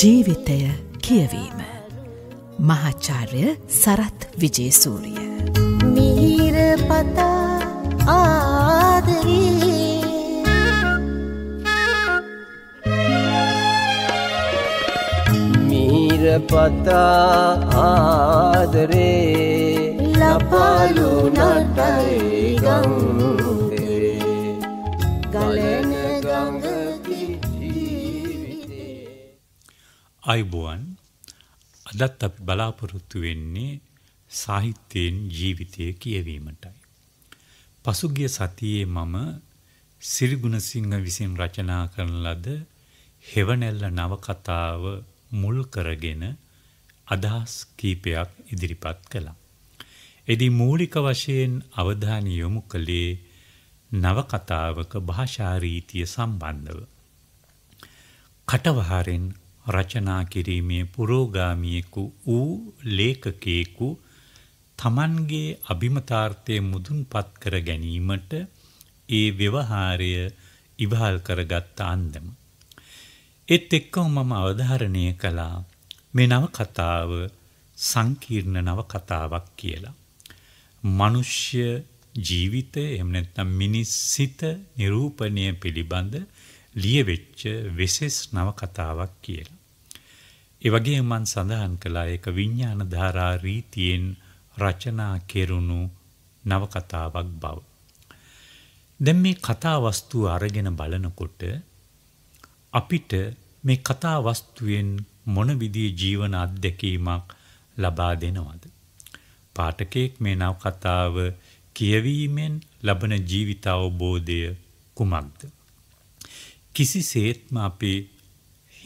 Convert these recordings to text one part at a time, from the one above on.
ජීවිතය කියවීම. මහච්චාර්ය සරත් විජේසූරිය. මීර පතා ආදරී පතා ආදරේ ලපලු නටයිගං අයිබුවන් අදත් අප බලාපොරොත්තු වෙන්නේ සාහිත්‍යයෙන් ජීවිතය කියවීමටයි. පසුගිය සතියේ මම සිරිගුණසිංහ විසින් රචනා කරන ලද හෙවනැල්ල නවකතාව මුල් කරගෙන අදහස් කීපයක් ඉදිරිපත් කළා. එදි මූලික වශයෙන් අවධානය යොමු කළේ නවකතාවක භාෂාරීතිය සම්බන්ධව. කටවහරෙන් රචනා කිරීමේ පුරෝගාමියෙකු වූ ලේඛකයෙකු තමන්ගේ අභිමතාර්ථය මුදුන්පත් කර ගැනීමට ඒ ව්‍යවහාරය ඉවහල් කරගත් අන්දම. එත් එක්කම මම අවධාරණය කළා මේ නව කතාව සංකීර්ණ නව කතාවක් කියලා. මිනිස්්‍ය ජීවිතය එහෙම නැත්නම් මිනිස් සිත නිරූපණය පිළිබඳ ලියවෙච්ච වෙසෙස් නව කතාවක් කියලා. ඒ වගේම මන් සඳහන් කළා ඒක විඥාන ධාරා රීතියෙන් රචනා කෙරුණු නවකතාවක් බව. දැන් මේ කතා වස්තුව අරගෙන බලනකොට අපිට මේ කතා වස්තුවෙන් මොන විදිහේ ජීවන අත්දැකීමක් ලබා දෙනවද? පාඨකෙක් මේ නවකතාව කියවීමෙන් ලබන ජීවිත අවබෝධය කුමක්ද? කිසිසේත්ම අපේ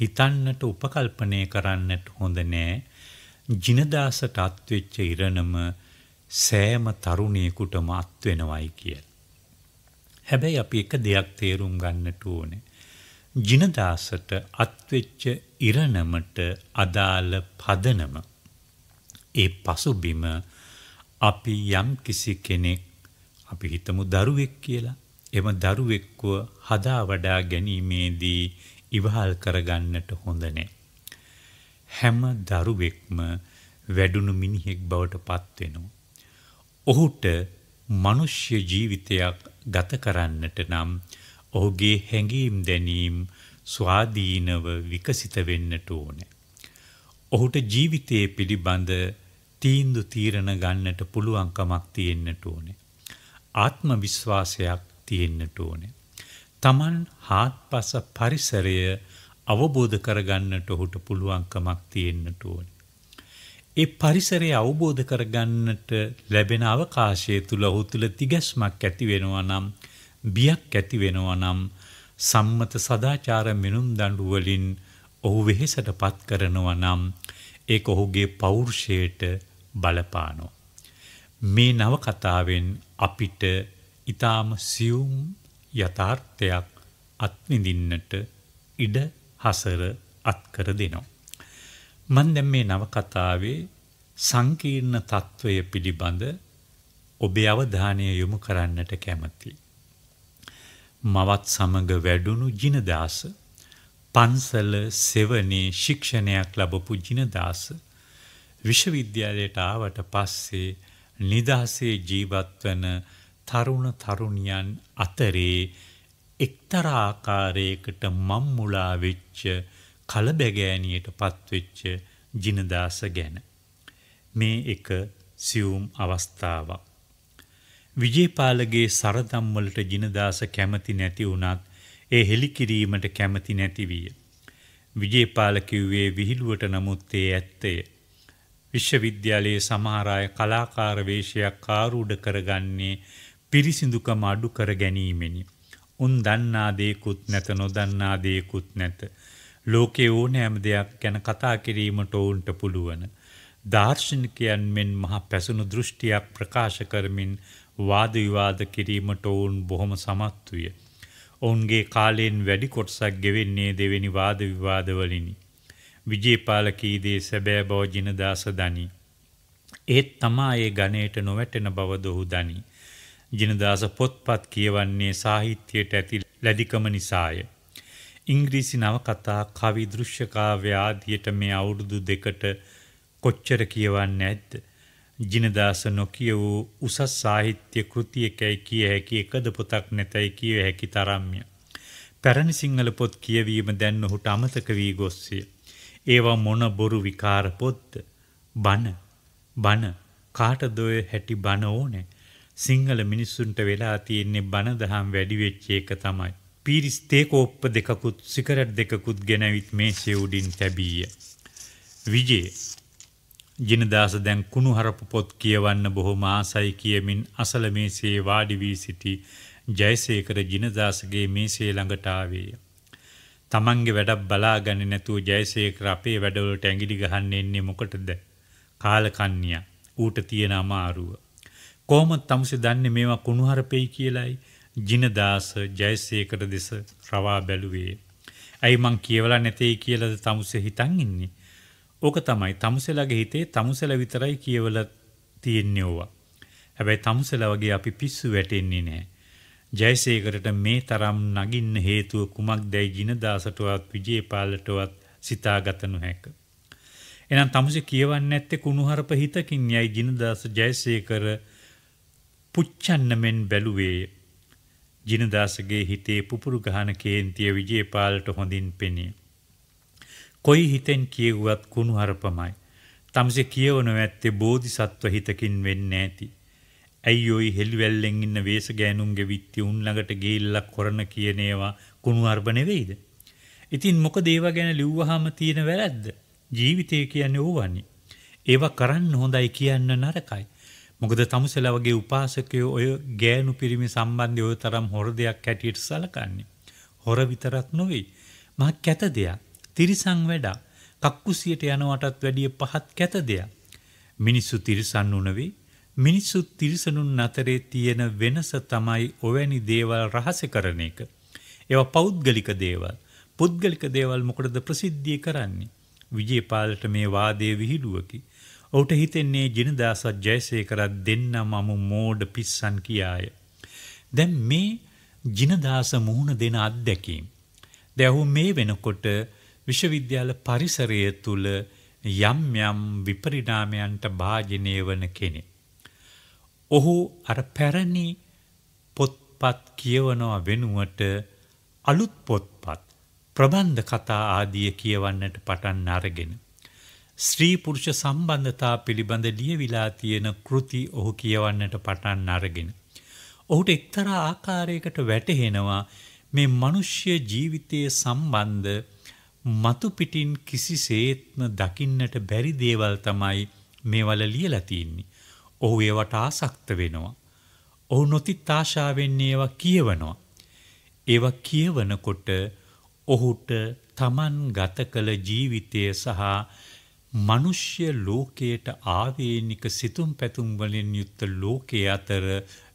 හිතන්නට උපකල්පනය කරන්නට හොඳ නෑ. ජිනදාසට අත්වෙච්ච ඉරණම සෑම තරුණයෙකුටම අත්වෙනවයි කියල. හැබැයි අපි එක දෙයක් තේරුම් ගන්නට ඕනේ. ජිනදාසට අත්වෙච්ච ඉරණමට අදාළ පදනම. ඒ පසුබිම අපි යම් කිසි කෙනෙක් අපි හිතමු දරුවෙක් කියලා එම දරුවෙක්ව හදා වඩා ගැනීමේදී ඉවහල් කරගන්නට හොඳ නෑ. හැම දරුවෙක්ම වැඩුණු මිනිහෙක් බවට පත්වෙනවා. ඔහුට මනුෂ්‍ය ජීවිතයක් ගත කරන්නට නම් ඔහුගේ හැඟීම් දැනීම් ස්වාධීනව විකසිත වෙන්නට ඕනෑ. ඔහුට ජීවිතයේ පිළිබඳ තීන්දු තීරණ ගන්නට පුළුවන්කමක් තියෙන්නට ඕනේ. ආත්ම විශ්වාසයක් තියෙන්නට ඕනේ. තමන් හාත්පස පරිසරය අවබෝධ කරගන්නට ඔහුට පුළුවන්කමක් තියෙන්නට ඕන. ඒ පරිසරය අවබෝධ කරගන්නට ලැබෙන අවකාශය තුළ ඔහු තුළ තිගැස්මක් ඇති වෙනවා නම් බියක් ඇති වෙනවා නම් සම්මත සදාචාර මෙනුම් දඬු වලින් ඔහු වෙහෙසටපත් කරනවා නම් ඒක ඔහුගේ පෞරුෂයට බලපානවා. මේ නව කතාවෙන් අපිට ඊටාම සියුම් යථාර්ථයක් අත්විඳින්නට ඉඩ හසර අත්කර දෙනවා. මන් දැන් මේ නවකතාවේ සංකීර්ණ తত্ত্বය පිළිබඳ ඔබේ අවධානය යොමු කරන්නට කැමතියි. මවත් සමග වැඩුණු ජිනදාස පන්සල සෙවනේ ශික්ෂණයක් ලැබපු ජිනදාස විශ්වවිද්‍යාලයට ආවට පස්සේ නිදාසේ ජීවත් වන තරුණ තරුණියන් අතරේ එක්තරා ආකාරයකට මම්මුලා වෙච්ච කලබගෑනියට පත්වෙච්ච ජිනදාස ගැන. මේ එක සියුම් අවස්ථාවක්. විජේපාලගේ සරදම්වලට ජිනදාස කැමති නැති වුණත් ඒ හෙළිකිරීමට කැමති නැති විය. විජේපාල කිව්වේ විහිළුවට නමුත් ඒ ඇත්තය. විශ්වවිද්‍යාලයේ සමහර අය කලාකාර වේශයක් කාරූඪ කරගන්නේ පිරිසිදුකම අඩු කර ගැනීමෙනි. උන් දන්නා දේකුත් නැත නොදන්නා දේකුත් නැත. ලෝකේ ඕනෑම දෙයක් ගැන කතා කිරීමට ඔවුන්ට පුළුවන්. දාර්ශනිකයන් මෙන් මහ පැසුණු දෘෂ්ටියක් ප්‍රකාශ කරමින් වාද විවාද කිරීමට ඔවුන් බොහොම සමත් විය. ඔවුන්ගේ කාලයෙන් වැඩි කොටසක් ගෙවෙන්නේ දෙවෙනි වාද විවාද වලිනි. විජේපාල කීදේ සැබෑ බව ජිනදාස දනි. ඒත් තමා ඒ ගණයට නොවැටෙන බව දොහු දනි. ජිනදාස පොත්පත් කියවන්නේ සාහිත්‍යයට ඇති ලැබිකම නිසාය. ඉංග්‍රීසි නවකතා කවි දෘශ්‍යකාව්‍ය ආදියට මේ අවුරුදු දෙකට කොච්චර කියවන්නේ ඇද්ද? ජිනදාස නොකිය වූ උසස් සාහිත්‍ය කෘතියකයි කිය හැකි එකද පොතක් නැතයි කිය හැකි තරම්ය. පැරණි සිංහල පොත් කියවීම දැන් ඔහුට අමතක වී ගොස්ය. ඒවා මොන බොරු විකාර පොත්ද? බන බන කාටද ඔය හැටි බන ඕනේ? සිංහල මිනිස්සුන්ට වෙලා තියෙන්නේ බණ දහම් වැඩි වෙච්ච එක තමයි. පීරිස් තේ කෝප්ප දෙකකුත් සිගරට් දෙකකුත් ගෙනවිත් මේසේ උඩින් තැබීය. විජේ ජිනදාස දැන් කුණු හරපු පොත් කියවන්න බොහොම ආසයි කියමින් අසල මේසේ වාඩි වී සිටි ජයසේකර ජිනදාසගේ මේසේ ළඟට ආවේය. තමන්ගේ වැඩක් බලාගන්නේ නැතුව ජයසේකර අපේ වැඩවලට ඇඟිලි ගහන්න එන්නේ මොකටද? කාලකන්ණියා. ඌට තියෙන අමාරුව. කොහොමද තමුසේ දන්නේ මේවා කුණුහරුපෙයි කියලායි ජිනදාස ජයසේකර දෙස රවා බැලුවේ. ඇයි මං කියවලා නැtei කියලාද තමුසේ හිතන් ඉන්නේ. ඕක තමයි තමුසෙලගේ හිතේ තමුසෙල විතරයි කියවලා තියෙන්නේ ඕවා. හැබැයි තමුසෙල වගේ අපි පිස්සු වැටෙන්නේ නැහැ. ජයසේකරට මේ තරම් නගින්න හේතුව කුමක්දයි ජිනදාසටවත් විජේපාලටවත් සිතාගත නොහැක. එනම් තමුසේ කියවන්නේ නැත්තේ කුණුහරුප හිතකින් යයි ජිනදාස ජයසේකර පුච්චන්නමෙන් බැලුවේය. ජිනදාසගේ හිතේ පුපුරු ගහන කේන්තිය විජේපාලට හොඳින් පෙනේ. කොයි හිතෙන් කියෙව්වත් කුණු හරපමයි. තමසේ කියවන ඇත්තේ බෝධිසත්ව හිතකින් වෙන්න ඇති. ඇයි ඔයි හෙළිවැල්ලෙන් ඉන්න වේස ගෑනුන්ගේ විත්ති උන් ළඟට ගිහිල්ලා කරන කියන ඒවා කුණු හරප නෙවෙයිද? ඉතින් මොකද ඒවා ගැන ලිව්වහම තියෙන වැරද්ද? ජීවිතය කියන්නේ ඕවන්නේ. ඒවා කරන්න හොඳයි කියන්න නරකයි. මොකද තමුසෙලා වගේ උපාසකයෝ ඔය ගෑනු පිරිමි සම්බන්ධය ඔය තරම් හොර දෙයක් හැටියට සලකන්නේ. හොර විතරක් නොවේ. මහ කැත දෙයක්. තිරිසං වැඩා. කක්කුසියට යනවටත් වැඩිය පහත් කැත දෙයක්. මිනිස්සු තිරිසන් උනවේ මිනිස්සු තිරිසනුන් අතරේ තියෙන වෙනස තමයි ඔවැනි දේවල් රහස කරන එක. ඒවා පෞද්ගලික දේවල්. පුද්ගලික දේවල් මොකටද ප්‍රසිද්ධිය කරන්නේ? විජේපාලට මේ වාදයේ විහිළුවකි. ඔහුට හිතෙන්නේ ජිනදාසත් ජයසේකරත් දෙන්නම අමු මෝඩ පිස්සන් කියාය. දැන් මේ ජිනදාස මුහුණ දෙන අත්දැකීම්. දැහු මේ වෙනකොට විශ්වවිද්‍යාල පරිසරය තුළ යම් යම් විපරිණාමයන්ට භාජනය වන කෙනෙක්. ඔහු අර පැරණි පොත්පත් කියවනවා වෙනුවට අලුත් පොත්පත් ප්‍රබන්ධ කතා ආදිය කියවන්නට පටන් අරගෙන ස්ත්‍රී පුරුෂ සම්බන්ධතා පිළිබඳ ලියවිලා තියෙන කෘති ඔහු කියවන්නට පටන් අරගෙන. ඔහුට එක්තරා ආකාරයකට වැටහෙනවා මේ මිනිස්්‍ය ජීවිතයේ සම්බන්ධ මතු පිටින් කිසිසේත්ම දකින්නට බැරි දේවල් තමයි මේවල ලියලා තින්නේ. ඔහු ඒවට ආසක්ත වෙනවා. ඔහු නොතිත් ආශා වෙන්නේ ඒවා කියවනවා. ඒවා කියවනකොට ඔහුට තමන් ගත කළ ජීවිතය සහ මනුෂ්‍ය ලෝකයට ආවේනික සිතුම් පැතුම් වලින් යුක්ත ලෝකයේ අතර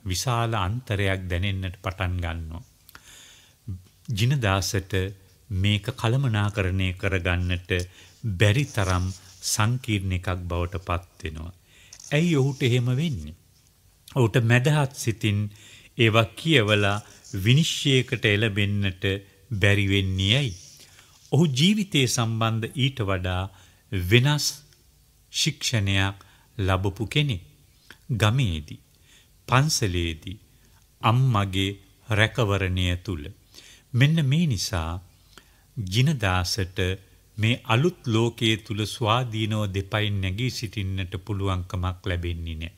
විශාල අන්තරයක් දැනෙන්නට පටන් ගන්නවා. ජිනදාසට මේක කළමනාකරණය කරගන්නට බැරි තරම් සංකීර්ණ එකක් බවට පත් වෙනවා. ඇයි ඔහුට එහෙම වෙන්නේ? ඔහුට මැදහත් සිතින් ඒවා කියවලා විනිශ්චයකට එළබෙන්නට බැරි වෙන්නේ ඇයි? ඔහු ජීවිතයේ සම්බන්ධ ඊට වඩා වෙනස් ශික්ෂණයක් ලැබපු කෙනෙක්. ගමේදී පන්සලේදී අම්මගේ රැකවරණය තුල මෙන්න මේ නිසා ජිනදාසට මේ අලුත් ලෝකයේ තුල ස්වාධීනව දෙපයින් නැගී සිටින්නට පුළුවන්කමක් ලැබෙන්නේ නැහැ.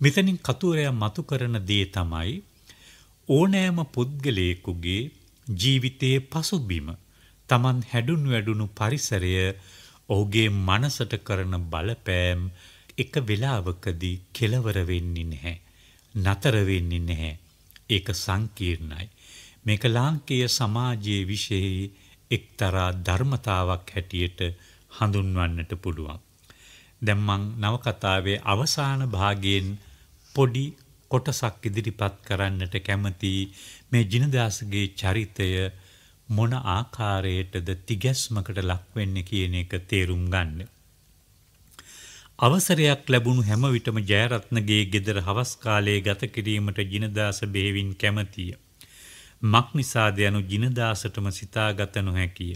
මෙතනින් කතුරයා මතු කරන දේ තමයි ඕනෑම පුද්ගලයෙකුගේ ජීවිතයේ පසුබිම Taman හැඩුණු වැඩුණු පරිසරය ඔහුගේ මනසට කරන බලපෑම් එක වෙලාවකදී කෙලවර වෙන්නේ නැහැ. නතර වෙන්නේ නැහැ. ඒක සංකීර්ණයි. මේක ලාංකීය සමාජයේ විශේෂයි එක්තරා ධර්මතාවක් හැටියට හඳුන්වන්නට පුළුවන්. දැන් මං නවකතාවේ අවසාන භාගයෙන් පොඩි කොටසක් ඉදිරිපත් කරන්නට කැමති මේ ජිනදාසගේ චරිතය මොන ආකාරයටද තිගැස්මකට ලක්වෙන්නේ කියන එක තේරුම් ගන්න. අවසරයක් ලැබුණු හැම විටම ජයරත්නගේ ගෙදර හවස් කාලයේ ගත කිරීමට ජිනදාස බෙහෙවින් කැමැතිය. මක් නිසාද යනු ජිනදාසටම සිතාගත නොහැකිය.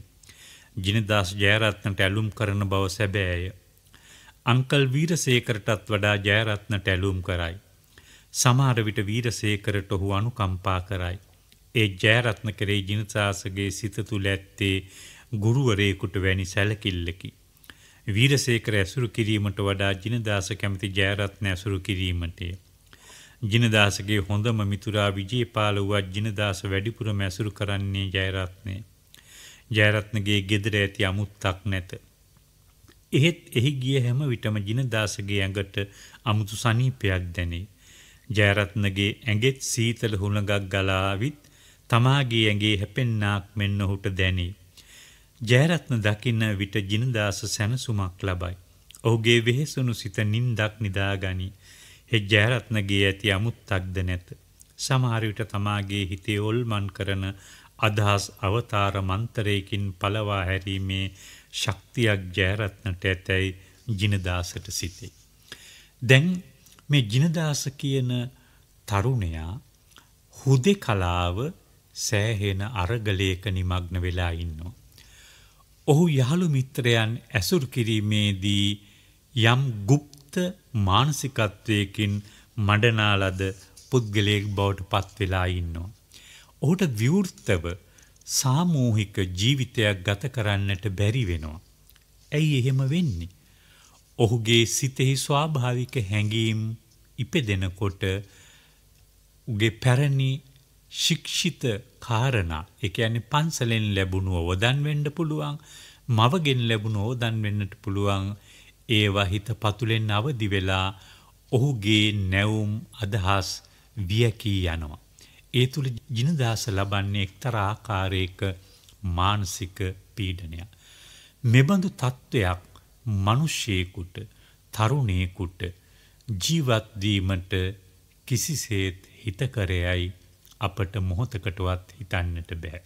ජිනදාස් ජයරත්නට ඇලුම් කරන බව සැබෑය. අංකල් වීරසේකරටත් වඩා ජයරත්නට ඇලුම් කරයි. සමහර විට වීරසේකරට ඔහු අනුකම්පා කරයි. ඒ ජයරත්නකරේ ජිනසාසගේ සිත තුළ ඇත්තේ ගුරුවරයෙකුට වැනි සැලකිල්ලකි. වීරසේකර ඇසුරු කිරීමට වඩා ජිනදාස කැමති ජයරත්න ඇසුරු කිරීමටය. ජිනදාසගේ හොඳම මිතුරා විජේපාල වුවත් ජිනදාස වැඩිපුරම ඇසුරු කරන්නේ ජයරත්නය. ජයරත්නගේ ගෙදර ඇති අමුත්තක් නැත. එහෙත් එහි ගිය හැම විටම ජිනදාසගේ ඇඟට අමුතු සනීපයක් දැනේ. ජයරත්නගේ ඇඟෙත් සීතල හුළඟක් ගලාවිත් තමාගේ ඇඟේ හැපෙන්නාක් මෙන් ඔහුට දැනේ. ජයරත්න දකින්න විට ජිනදාස සැනසුමක් ලබයි. ඔහුගේ වෙහෙසුණු සිත නිින්දක් නිදාගනි. හෙ ජයරත්නගේ ඇති අමුත්තක්ද නැත. සමහර විට තමාගේ හිතේ ඕල්මන් කරන අදහස් අවතාර මන්තරයකින් පළවා හැරීමේ ශක්තියක් ජයරත්නට ඇතැයි ජිනදාසට සිතේ. දැන් මේ ජිනදාස කියන තරුණයා හුදේ කලාව සෑහෙන අරගලයක নিমগ্ন වෙලා ඉන්නවා. ඔහු යහළු මිත්‍රයන් ඇසුරු කිරීමේදී යම් গুপ্ত මානසිකත්වයකින් මඩනාලද පුද්ගලයෙක් බවට පත් වෙලා ඉන්නවා. ඔහුට විවෘතව සාමූහික ජීවිතයක් ගත කරන්නට බැරි වෙනවා. ඇයි එහෙම වෙන්නේ? ඔහුගේ සිතෙහි ස්වාභාවික හැඟීම් ඉපදෙනකොට උගේ පැරණි ශික්ෂිත කාරණා ඒ කියන්නේ පන්සලෙන් ලැබුණු අවදන් වෙන්න පුළුවන් මවගෙන් ලැබුණු අවදන් වෙන්නට පුළුවන් ඒවා හිත පතුලෙන් අවදි වෙලා ඔහුගේ නැවුම් අදහස් වියකී යනවා ඒ තුල ජිනදාස ලබන්නේ එක්තරා ආකාරයක මානසික පීඩනයක්. මෙබඳු තත්ත්වයක් මිනිසෙකුට තරුණයෙකුට ජීවත් වීමට කිසිසේත් හිතකරයයි අපට මොහොතකටවත් හිතන්නට බෑ.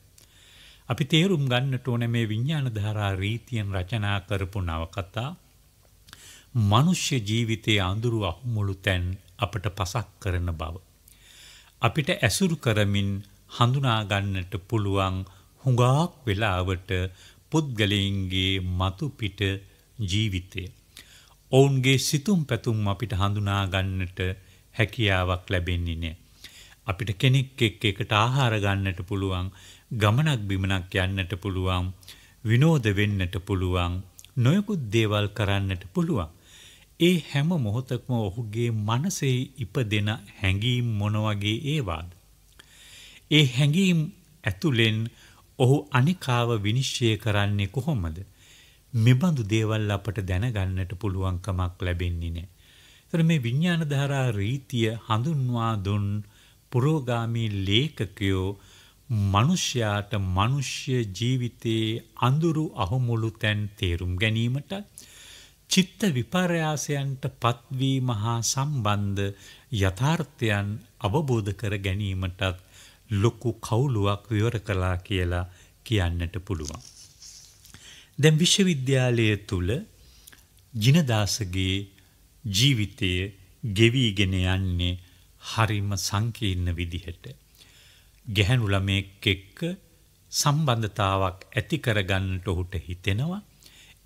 අපි තේරුම් ගන්නට ඕන මේ විඤ්ඥාන ධාරා රීතියෙන් රචනා කරපු නවකතා මනුෂ්‍ය ජීවිතයේ අඳුරු අහුමුළු තැන් අපට පසක් කරන බව. අපිට ඇසුරු කරමින් හඳුනාගන්නට පුළුවන් හුඟාක් වෙලාවට පුද්ගලයින්ගේ මතුපිට ජීවිතය. ඔවුන්ගේ සිතුම් පැතුම් අපිට හඳුනාගන්නට හැකියාවක් ලැබෙන්නේ නෑ. අපිට කෙනෙක් එක්ක එකට ආහාර ගන්නට පුළුවන් ගමනක් බිමනක් යන්නට පුළුවන් විනෝද වෙන්නට පුළුවන් නොයෙකුත් දේවල් කරන්නට පුළුවන් ඒ හැම මොහොතකම ඔහුගේ මනසේ ඉපදෙන හැඟීම් මොන වගේ ඒවාද ඒ හැඟීම් ඇතුලෙන් ඔහු අනිකාව විනිශ්චය කරන්නේ කොහොමද මෙබඳු දේවල් අපට දැනගන්නට පුළුවන්කමක් ලැබෙන්නේ නැහැ. ඒතර මේ විඥාන ධාරා රීතිය හඳුන්වා දුන් පුරෝගාමී ලේඛකයෝ මිනිසයාට මිනිස්ය ජීවිතයේ අඳුරු අහමුළු තැන් තේරුම් ගැනීමට චිත්ත විපර්යාසයන්ට පත්වීම හා සම්බන්ධ යථාර්ථයන් අවබෝධ කර ගැනීමටත් ලොකු කවුලුවක් විවර කළා කියලා කියන්නට පුළුවන්. දැන් විශ්වවිද්‍යාලය තුල ජිනදාසගේ ජීවිතය ගෙවිගෙන යන්නේ හරිම සංකීර්ණ විදිහට ගැහැණු ළමෙක් එක්ක සම්බන්ධතාවක් ඇති කරගන්නට ඔහුට හිතෙනවා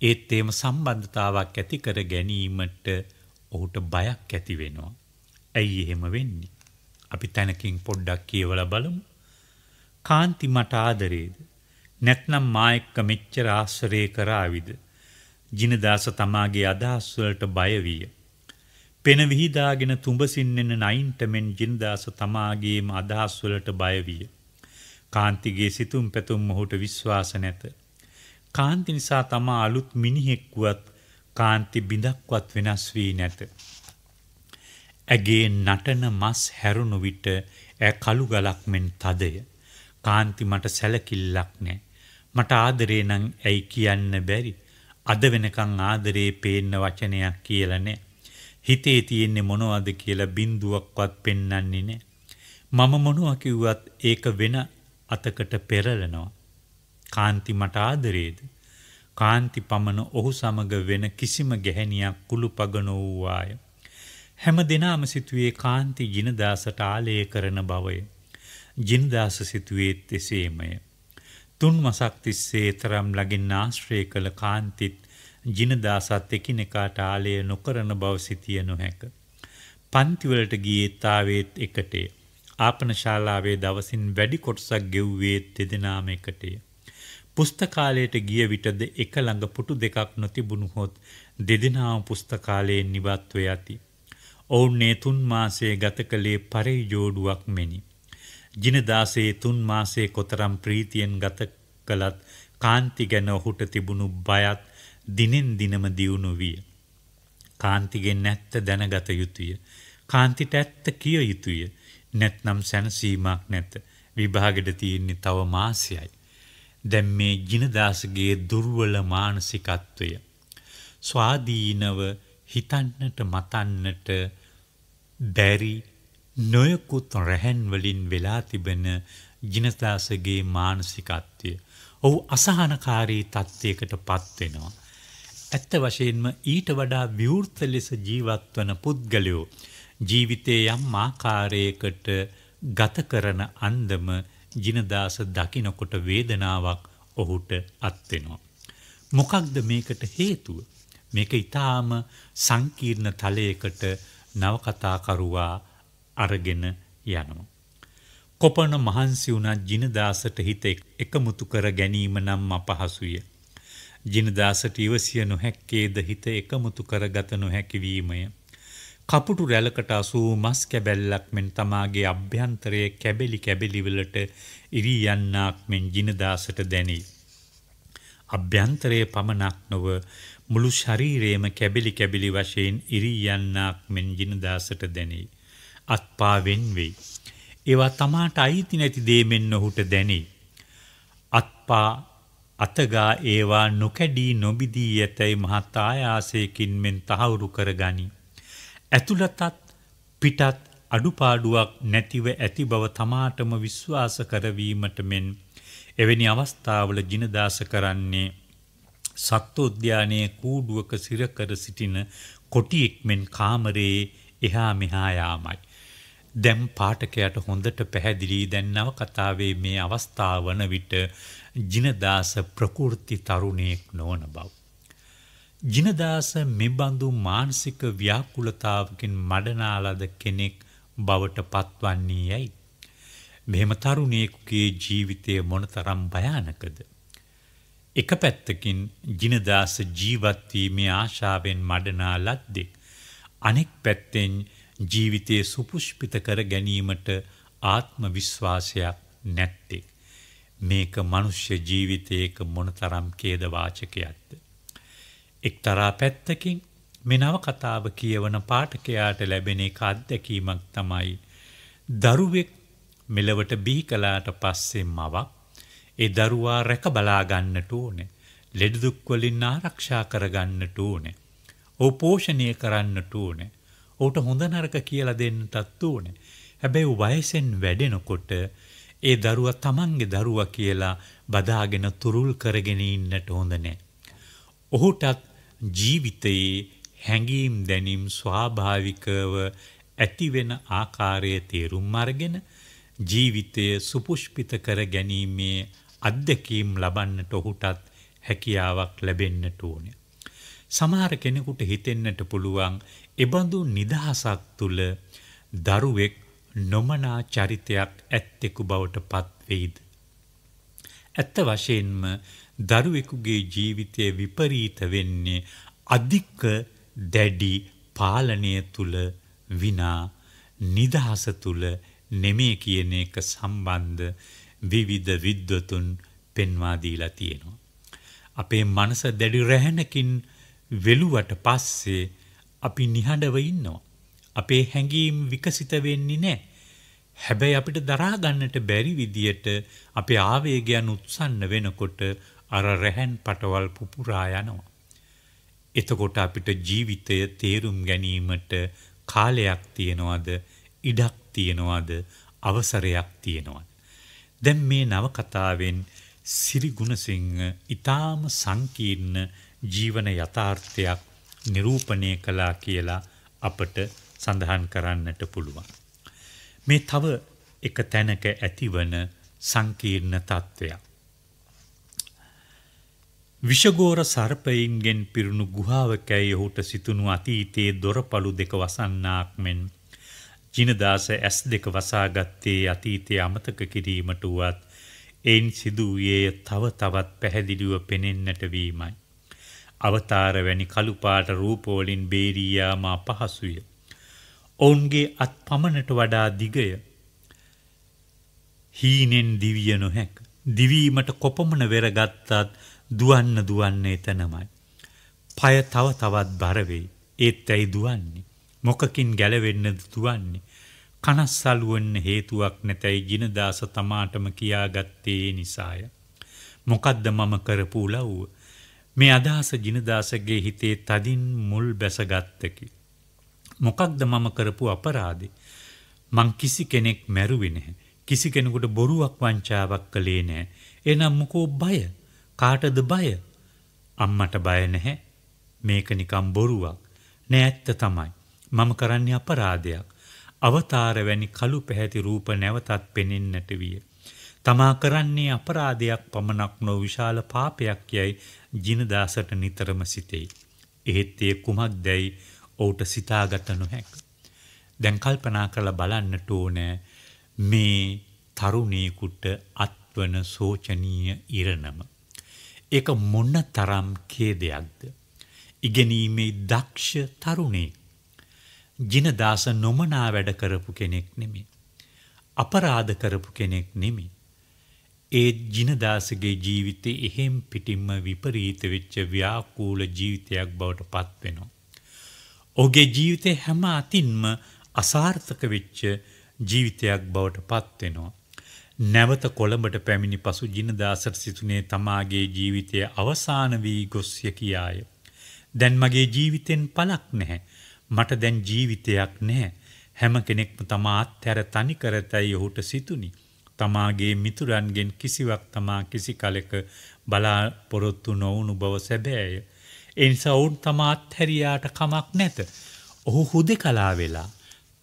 ඒත් එහෙම සම්බන්ධතාවක් ඇති කර ගැනීමට ඔහුට බයක් ඇති වෙනවා ඇයි එහෙම වෙන්නේ අපි තැනකින් පොඩ්ඩක් කියවලා බලමු කාන්ති මට ආදරේද නැත්නම් මා එක්ක මෙච්චර ආශ්‍රය කරාවිද ජිනදාස තමාගේ අදහස් වලට බය විය පෙන විහිදාගෙන තුඹසින්නෙන නයින්ට මෙන් ජින්දාස තමාගේම අදහස් වලට බය විය. කාන්තිගේ සිතුම් පැතුම් ඔහුට විශ්වාස නැත. කාන්ති නිසා තමා අලුත් මිනිහෙක් වුවත් කාන්ති බිඳක්වත් වෙනස් වී නැත. ඇගේ නටන මස් හැරුණු විට ඈ කළු ගලක් මෙන් තදය. කාන්ති මට සැලකිල්ලක් නැහැ. මට ආදරේ නම් ඇයි කියන්න බැරි. අද වෙනකන් ආදරේ පේන්න වචනයක් කියලා නැහැ. හිතේ තියෙන්නේ මොනවද කියලා බින්දුවක්වත් පෙන්වන්නේ නැහැ. මම මොනවා කිව්වත් ඒක වෙන අතකට පෙරලනවා. කාන්ති මට ආදරේද? කාන්ති පමණ ඔහු සමග වෙන කිසිම ගැහැණියක් කුළුපගන වූවාය. හැම දිනාම සිටුවේ කාන්ති ජිනදාසට ආලය කරන බවය. ජිනදාස සිටුවේත් එසේමය. තුන් මාසක් තිස්සේ තරම් ළඟින් ආශ්‍රය කළ කාන්තිත් ජිනදාසත් එකිනෙකාට ආලය නොකරන බව සිතිය නොහැක. පන්තිවලට ගියේ තාවේත් එකටේ. ආපන ශාලාවේ දවසින් වැඩි කොටසක් ගෙව්වේ දෙදෙනාම එකටේ. පුස්තකාලයට ගිය විටද එක ළඟ පුටු දෙකක් නොතිබුණු හොත් දෙදෙනාම පුස්තකාලයෙන් නිවත්ව යති. ඔවුන් මේ තුන් මාසයේ ගත කළේ පරේ ජෝඩුවක් මෙනි. ජිනදාසේ තුන් මාසයේ කොතරම් ප්‍රීතියෙන් ගත කළත් කාන්ති ගැන ඔහුට තිබුණු බයත් දිනෙන් දිනම දියුණු විය. කාන්තිගෙන් නැත්ත දැනගත යුතුය. කාන්තිට ඇත්ත කිය යුතුය. නැත්නම් සැනසීමක් නැත. විභාගෙට තියෙන්නේ තව මාසයයි. දැන් මේ ජිනදාසගේ දුර්වල මානසිකත්වය ස්වාධීනව හිතන්නට මතන්නට බැරි නොයකුත් රැහන් වලින් වෙලා තිබෙන ජිනදාසගේ මානසිකත්වය ඔහු අසහනකාරී තත්ත්වයකට පත් වෙනවා ඇත්ත වශයෙන්ම ඊට වඩා විවෘත ලෙස ජීවත්වන පුද්ගලයෝ ජීවිතයේ යම් ආකාරයකට ගත කරන අන්දම ජිනදාස දකිනකොට වේදනාවක් ඔහුට අත්වෙනවා. මොකක්ද මේකට හේතුව? මේක ඊටාම සංකීර්ණ තලයකට නවකතාකරුවා අරගෙන යනවා. කොපණ මහන්සි වුණත් ජිනදාසට හිත එකමුතු කර ගැනීම නම් අපහසුය. ජිනදාසට ඉවසිය නොහැක්කේද හිත එකමුතු කරගත නොහැකිවීමය. කපුටු රැලකට අසූ මස් කැබැල්ලක් මෙන් තමාගේ අභ්‍යන්තරයේ කැබෙලි කැබෙලිවලට ඉරී යන්නාක් මෙන් ජිනදාසට දැනේ. අභ්‍යන්තරයේ පමණක් නොව මුළු ශරීරයේම කැබෙලි කැබෙලි වශයෙන් ඉරී යන්නාක් මෙන් ජිනදාසට දැනේ. අත්පා වෙන්වේ. ඒවා තමාට අයිති නැති දේ මෙන් ඔහුට දැනේ. අත්පා අතගා ඒවා නොකැඩී නොබිදී ඇතැයි මහත් ආයාසයකින් මෙන් තහවුරු කරගනි. ඇතුළතත් පිටත් අඩුපාඩුවක් නැතිව ඇති බව තමාටම විශ්වාස කරවීමට මෙන් එවැනි අවස්ථාවල ජිනදාස කරන්නේ සත්වෝද්‍යානයේ කූඩුවක සිරකර සිටින කොටියෙක් මෙන් කාමරයේ එහා මෙහා යාමයි. දැම් පාඨකයට හොඳට පැහැදිලි දැන් නව කතාවේ මේ අවස්ථාව වන විට ජිනදාස ප්‍රකෘති තරුණයෙක් නොවන බව. ජිනදාස මෙබඳු මානසික ව්‍යාකුලතාවකින් මඩනාලද කෙනෙක් බවට පත්වන්නේ යයි. මෙහෙම තරුණයෙකුගේ ජීවිතය මොනතරම් භයානකද. එක පැත්තකින් ජිනදාස ජීවත්වීමේ ආශාවෙන් මඩනා ලද්දෙක්. අනෙක් පැත්තෙන් ජීවිතයේ සුපුෂ්පිත කර ගැනීමට ආත්ම විශ්වාසයක් නැත්තෙක්. මේක මනුෂ්‍ය ජීවිතයක මොනතරම් ඛේදවාචකයක්ද එක්තරා පැත්තකින් මේ නව කතාව කියවන පාඨකයාට ලැබෙන එක අත්දැකීමක් තමයි දරුවෙක් මෙලවට බිහි කළාට පස්සේ මවක් ඒ දරුවා රැක බලා ගන්නට ඕනේ ලෙඩ දුක් වලින් ආරක්ෂා කර ගන්නට ඕනේ ඔව් පෝෂණය කරන්නට ඕනේ ඔහුට හොඳ නරක කියලා දෙන්නටත් ඕනේ හැබැයි වයසෙන් වැඩෙනකොට ඒ දරුවා තමන්ගේ දරුවා කියලා බදාගෙන තුරුල් කරගෙන ඉන්නට හොඳ නැහැ. ඔහුටත් ජීවිතයේ හැඟීම් දැනීම් ස්වාභාවිකව ඇතිවෙන ආකාරයේ තේරුම් අරගෙන ජීවිතය සුපුෂ්පිත කර ගැනීමේ අත්දැකීම් ලබන්නට ඔහුටත් හැකියාවක් ලැබෙන්නට ඕනේ. සමහර කෙනෙකුට හිතෙන්නට පුළුවන් එබඳු නිදහසක් තුල දරුවෙක් නොමනා චරිතයක් ඇත්තෙකු බවට පත්වෙයිද. ඇත්ත වශයෙන්ම දරුවෙකුගේ ජීවිතය විපරීත වෙන්නේ අධික දැඩි පාලනය තුළ විනා නිදහස තුළ නෙමේ කියන එක සම්බන්ධ විවිධ විද්වතුන් පෙන්වා දීලා තියෙනවා. අපේ මනස දැඩි රැහැනකින් වෙලුවට පස්සේ අපි නිහඬව ඉන්නවා. අපේ හැඟීම් විකසිත වෙන්නේ නැහැ. හැබැයි අපිට දරා ගන්නට බැරි විදියට අපේ ආවේගයන් උත්සන්න වෙනකොට අර රැහන් පටවල් පුපුරා යනවා. එතකොට අපිට ජීවිතය තේරුම් ගැනීමට කාලයක් තියනවාද, ඉඩක් තියනවාද, අවසරයක් තියනවාද? දැන් මේ නවකතාවෙන් සිරි ගුණසිංහ ඊටාම සංකීර්ණ ජීවන යථාර්ථයක් නිරූපණය කළා කියලා අපට සඳහන් කරන්නට පුළුවන්. මේ තව එක තැනක ඇතිවන සංකීර්ණ තත්ත්වයක්. විෂගෝර සර්පයින්ගෙන් පිරුණු ගුහාවකැයි ඔහුට සිතුණු අතීතයේ දොරපළු දෙක වසන්නාක් මෙන් ජිනදාස ඇස් දෙක වසාගත්තේ අතීතය අමතක කිරීමට වුවත් එයින් සිදු වූයේ තව තවත් පැහැදිලිව පෙනෙන්නට වීමයි. අවතාර වැනි කළුපාට රූපවලින් බේරියාම අපහසුය. ඔවුන්ගේ අත් පමණට වඩා දිගය හීනෙන් දිවිය නොහැක. දිවීමට කොපමණ වෙරගත්තත් දුවන්න දුවන්න එතනමයි. පය තව තවත් බර වෙයි. ඒත් ඇයි දුවන්නේ? මොකකින් ගැලවෙන්නද දුවන්නේ? කනස්සලු වෙන්න හේතුවක් නැතයි ජිනදාස තමාටම කියාගත්තේ ඒ නිසාය. මොකද්ද මම කරපු උලව්ව? මේ අදහස ජිනදාසගේ හිතේ තදින් මුල් බැසගත්තකි. මොකක්ද මම කරපු අපරාදේ? මං කිසි කෙනෙක් මැරුවේ නැහැ. කිසි කෙනෙකුට බොරුවක් වංචාවක් කළේ නැහැ. එහෙනම් මොකෝ බය? කාටද බය? අම්මට බය නැහැ. මේක නිකම් බොරුවක්. නෑ ඇත්ත තමයි. මම කරන්නේ අපරාධයක්. අවතාර වැනි කළු පැහැති රූප නැවතත් පෙනෙන්නට විය. තමා කරන්නේ අපරාධයක් පමණක් නො විශාල පාපයක් යයි ජිනදාසට නිතරම සිතෙයි. එහෙත් ඒ කුමක්දැයි ඔවුට සිතාගත නොහැක. දැන් කල්පනා කරලා බලන්නට ඕනෑ මේ තරුණයෙකුට අත්වන සෝචනීය ඉරණම. ඒක මොන තරම් කේදයක්ද. ඉගෙනීමේ දක්ෂ තරුණේ. ජිනදාස නොමනා වැඩ කරපු කෙනෙක් නෙමේ. අපරාධ කරපු කෙනෙක් නෙමේ. ඒත් ජිනදාසගේ ජීවිතේ එහෙම් පිටින්ම විපරීත වෙච්ච ව්‍යාකූල ජීවිතයක් බවට පත්වෙනවා. ඔහුගේ ජීවිතේ හැම අතින්ම අසාර්ථක වෙච්ච ජීවිතයක් බවට පත් වෙනවා. නැවත කොළඹට පැමිණි පසු ජිනදාසට සිතුනේ තමාගේ ජීවිතය අවසාන වී ගොස්ය කියාය. දැන් මගේ ජීවිතෙන් පළක් නැහැ. මට දැන් ජීවිතයක් නැහැ. හැම කෙනෙක්ම තමා අත්හැර තනි කරතයි ඔහුට සිතුනි. තමාගේ මිතුරන්ගෙන් කිසිවක් තමා කිසි කලෙක බලාපොරොත්තු නොවුණු බව සැබෑය. එනිසා ඔවුන් තම අත්හැරියාට කමක් නැත. ඔහු හුදෙකලා වෙලා,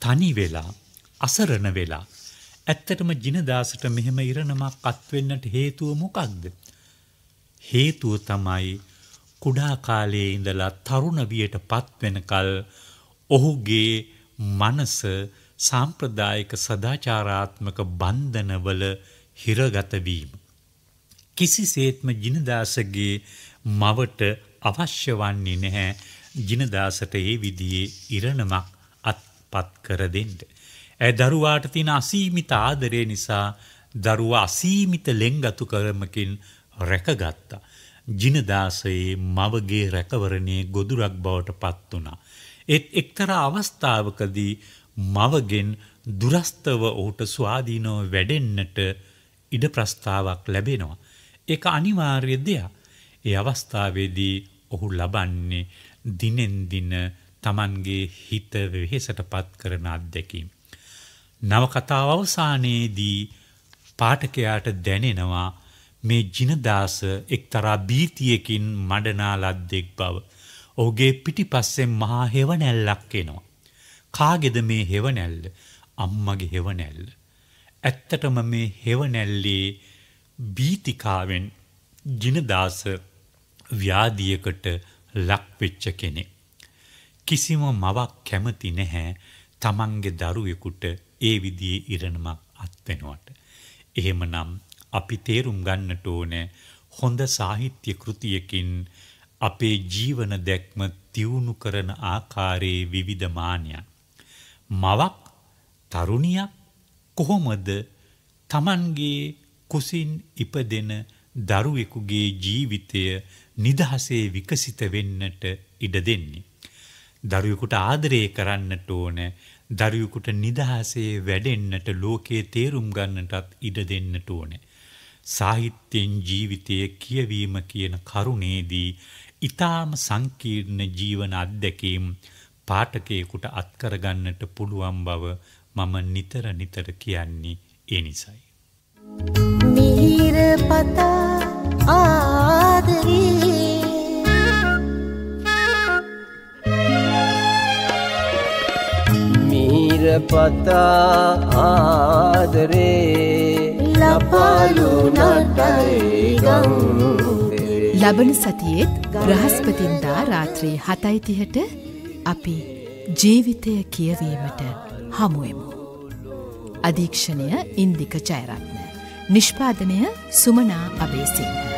තනි වෙලා, අසරණ වෙලා. ඇත්තටම ජිනදාසට මෙහෙම ඉරණමක් අත්වෙන්නට හේතුව මොකක්ද? හේතුව තමයි කුඩා කාලයේ ඉඳලා තරුණ වියටපත් වෙනකල් ඔහුගේ මනස සාම්ප්‍රදායික සදාචාරාත්මක බන්ධනවල හිරගත වීම. කිසිසේත්ම ජිනදාසගේ මවට අවශ්‍ය වන්නේ නැහැ ජිනදාසට ඒ විදිහේ ඉරණමක් අත්පත් කර දෙන්න. ඇය දරුවාට තියෙන අසීමිත ආදරය නිසා දරුවා අසීමිත ලෙන්ගතු කරමකින් රැකගත්තා. ජිනදාසයේ මවගේ රැකවරණයේ ගොදුරක් බවට පත් වුණා. ඒත් එක්තරා අවස්ථාවකදී මවගෙන් දුරස්තව ඔහුට ස්වාධීනව වැඩෙන්නට ඉඩ ප්‍රස්ථාවක් ලැබෙනවා. ඒක අනිවාර්ය දෙයක්. ඒ අවස්ථාවේදී ඔහු ලබන්නේ දිනෙන් දින Tamanගේ හිත වෙහෙසටපත් කරන අත්දැකීම්. නව කතාව අවසානයේදී පාඨකයාට දැනෙනවා මේ ජිනදාස එක්තරා බීතියකින් මඩනා ලද්දෙක් බව. ඔහුගේ පිටිපස්සෙන් මහා හෙවණැල්ලක් එනවා. කාගේද මේ හෙවණැල්ල? අම්මගේ හෙවණැල්ල. ඇත්තටම මේ හෙවණැල්ලේ බීතිකාවෙන් ජිනදාස ව්‍යාධියකට ලක්වෙච්ච කෙනෙක්. කිසිම මවක් කැමති නැහැ තමන්ගේ දරුවෙකුට ඒ විදිහේ ඉරණමක් අත්වෙනවට. එහෙමනම් අපි තේරුම් ගන්නට ඕනේ හොඳ සාහිත්‍ය කෘතියකින් අපේ ජීවන දැක්ම තියුණු කරන ආකාරයේ විවිධ මානයන්. මවක් තරුණියක් කොහොමද තමන්ගේ කුසින් ඉපදෙන දරුවෙකුගේ ජීවිතය නිදහසේ විකසිත වෙන්නට ඉඩ දෙන්නේ. දරුවෙකුට ආදරය කරන්නට ඕන දරුවෙකුට නිදහසේ වැඩෙන්නට ලෝකයේ තේරුම් ගන්නටත් ඉඩ දෙන්නට ඕන. සාහිත්‍යයෙන් ජීවිතය කියවීම කියන කරුණේදී ඊටාම සංකීර්ණ ජීවන අත්දැකීම් පාඨකයෙකුට අත්කරගන්නට පුළුවන් බව මම නිතර නිතර කියන්නේ ඒ නිසයි. මිහිර පතා පතා ආදරේ ලපාලු නටයිගම් ලබන සතියේත් බ්‍රහස්පතින්දා රාත්‍රී හතයිතිහට අපි ජීවිතය කියවීමට හමුවමු. අධීක්ෂණය ඉන්දික ජයරත්න. නිෂ්පාදනය සුමනා අබේසින්න.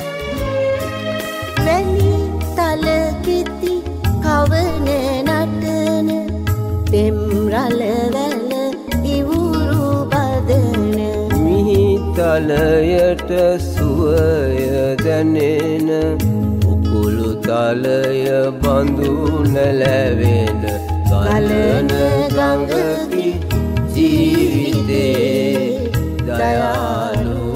පවන නටන පෙම්රලවැල ඉවුරු බදන මිහිතලයට සුවය දැනෙන උකුළු තලය බඳුනලැවෙන ගලන ගඟකි ජීවිතේ දයාලු